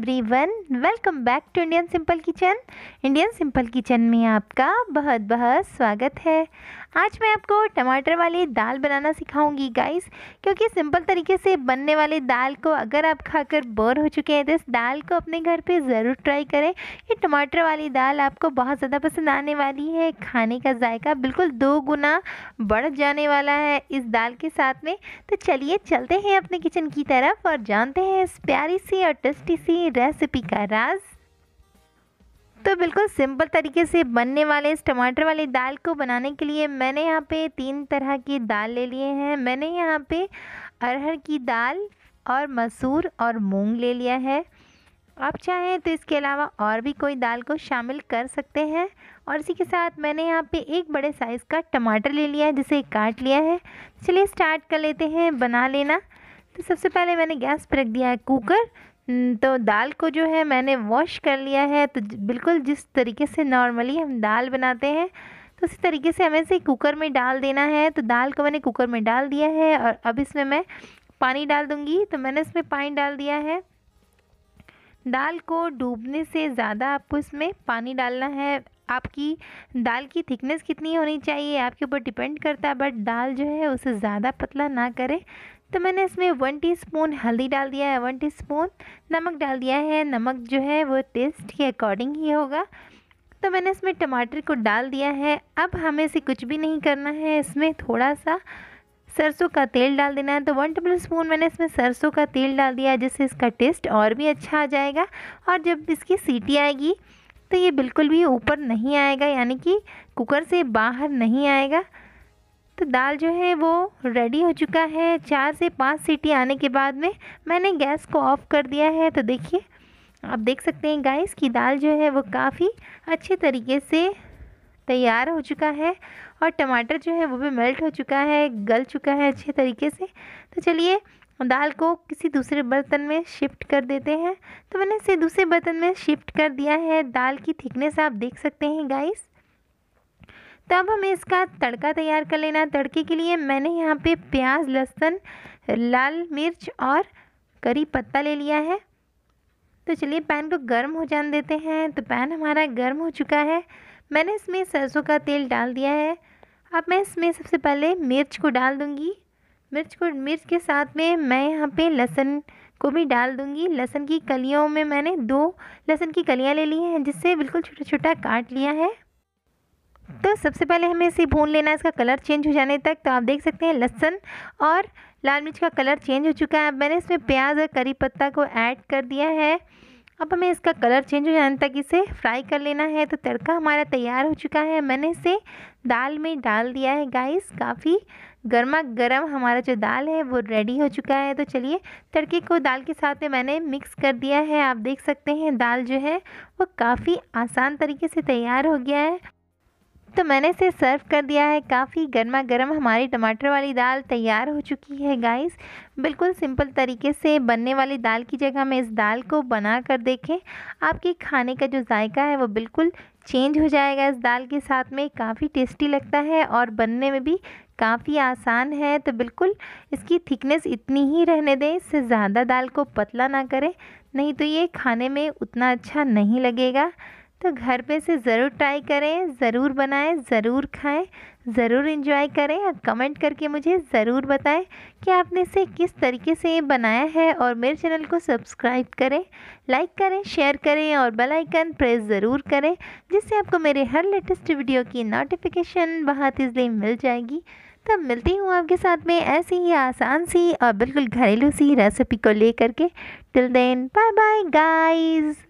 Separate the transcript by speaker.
Speaker 1: everyone welcome back to Indian simple kitchen Indian simple kitchen में आपका बहुत बहुत स्वागत है आज मैं आपको टमाटर वाली दाल बनाना सिखाऊंगी गाइस क्योंकि सिंपल तरीके से बनने वाली दाल को अगर आप खाकर बोर हो चुके हैं तो इस दाल को अपने घर पे ज़रूर ट्राई करें ये टमाटर वाली दाल आपको बहुत ज़्यादा पसंद आने वाली है खाने का जायका बिल्कुल दो गुना बढ़ जाने वाला है इस दाल के साथ में तो चलिए चलते हैं अपने किचन की तरफ और जानते हैं इस प्यारी सी और टेस्टी सी रेसिपी का राज तो बिल्कुल सिंपल तरीके से बनने वाले इस टमाटर वाली दाल को बनाने के लिए मैंने यहाँ पे तीन तरह की दाल ले लिए हैं मैंने यहाँ पे अरहर की दाल और मसूर और मूंग ले लिया है आप चाहें तो इसके अलावा और भी कोई दाल को शामिल कर सकते हैं और इसी के साथ मैंने यहाँ पे एक बड़े साइज़ का टमाटर ले लिया है जिसे काट लिया है चलिए स्टार्ट कर लेते हैं बना लेना तो सबसे पहले मैंने गैस पर रख दिया है कुकर हम्म, तो दाल को जो है मैंने वॉश कर लिया है तो बिल्कुल जिस तरीके से नॉर्मली हम दाल बनाते हैं तो उसी तरीके से हमें इसे कुकर में डाल देना है तो दाल को मैंने कुकर में डाल दिया है और अब इसमें मैं पानी डाल दूँगी तो मैंने इसमें पानी डाल दिया है दाल को डूबने से ज़्यादा आपको इसमें पानी डालना है आपकी दाल की थिकनेस कितनी होनी चाहिए आपके ऊपर डिपेंड करता है बट दाल जो है उसे ज़्यादा पतला ना करें तो मैंने इसमें वन टीस्पून हल्दी डाल दिया है वन टीस्पून नमक डाल दिया है नमक जो है वो टेस्ट के अकॉर्डिंग ही होगा तो मैंने इसमें टमाटर को डाल दिया है अब हमें इसे कुछ भी नहीं करना है इसमें थोड़ा सा सरसों का तेल डाल देना है तो वन टेबल स्पून मैंने इसमें सरसों का तेल डाल दिया है जिससे इसका टेस्ट और भी अच्छा आ जाएगा और जब इसकी सीटी आएगी तो ये बिल्कुल भी ऊपर नहीं आएगा यानी कि कुकर से बाहर नहीं आएगा तो दाल जो है वो रेडी हो चुका है चार से पाँच सीटी आने के बाद में मैंने गैस को ऑफ़ कर दिया है तो देखिए आप देख सकते हैं गाइस कि दाल जो है वो काफ़ी अच्छे तरीके से तैयार हो चुका है और टमाटर जो है वो भी मेल्ट हो चुका है गल चुका है अच्छे तरीके से तो चलिए दाल को किसी दूसरे बर्तन में शिफ्ट कर देते हैं तो मैंने इसे दूसरे बर्तन में शिफ्ट कर दिया है दाल की थिकनेस आप देख सकते हैं गाइस तब हमें इसका तड़का तैयार कर लेना तड़के के लिए मैंने यहाँ पे प्याज लहसुन लाल मिर्च और करी पत्ता ले लिया है तो चलिए पैन को गर्म हो जान देते हैं तो पैन हमारा गर्म हो चुका है मैंने इसमें सरसों का तेल डाल दिया है अब मैं इसमें सबसे पहले मिर्च को डाल दूँगी मिर्च को मिर्च के साथ में मैं यहाँ पे लहसुन को भी डाल दूँगी लहसुन की कलियों में मैंने दो लहसुन की कलियाँ ले ली हैं जिससे बिल्कुल छोटा छोटा काट लिया है तो सबसे पहले हमें इसे भून लेना है इसका कलर चेंज हो जाने तक तो आप देख सकते हैं लहसन और लाल मिर्च का कलर चेंज हो चुका है अब मैंने इसमें प्याज और करी पत्ता को ऐड कर दिया है अब हमें इसका कलर चेंज हो जाने तक इसे फ्राई कर लेना है तो तड़का हमारा तैयार हो चुका है मैंने इसे दाल में डाल दिया है गाइस काफ़ी गर्मा गर्म हमारा जो दाल है वो रेडी हो चुका है तो चलिए तड़के को दाल के साथ में मैंने मिक्स कर दिया है आप देख सकते हैं दाल जो है वो काफ़ी आसान तरीके से तैयार हो गया है तो मैंने इसे सर्व कर दिया है काफ़ी गर्मा गर्म हमारी टमाटर वाली दाल तैयार हो चुकी है गाइस बिल्कुल सिंपल तरीके से बनने वाली दाल की जगह में इस दाल को बना कर देखें आपके खाने का जो जायका है वो बिल्कुल चेंज हो जाएगा इस दाल के साथ में काफ़ी टेस्टी लगता है और बनने में भी काफ़ी आसान है तो बिल्कुल इसकी थिकनेस इतनी ही रहने दें इससे ज़्यादा दाल को पतला ना करें नहीं तो ये खाने में उतना अच्छा नहीं लगेगा तो घर पे से ज़रूर ट्राई करें ज़रूर बनाएं ज़रूर खाएं ज़रूर इंजॉय करें और कमेंट करके मुझे ज़रूर बताएं कि आपने इसे किस तरीके से बनाया है और मेरे चैनल को सब्सक्राइब करें लाइक करें शेयर करें और बेल आइकन प्रेस ज़रूर करें जिससे आपको मेरे हर लेटेस्ट वीडियो की नोटिफिकेशन बहुत ईजिली मिल जाएगी तो मिलती हूँ आपके साथ में ऐसी ही आसान सी और बिल्कुल घरेलू सी रेसिपी को लेकर के till then bye bye guys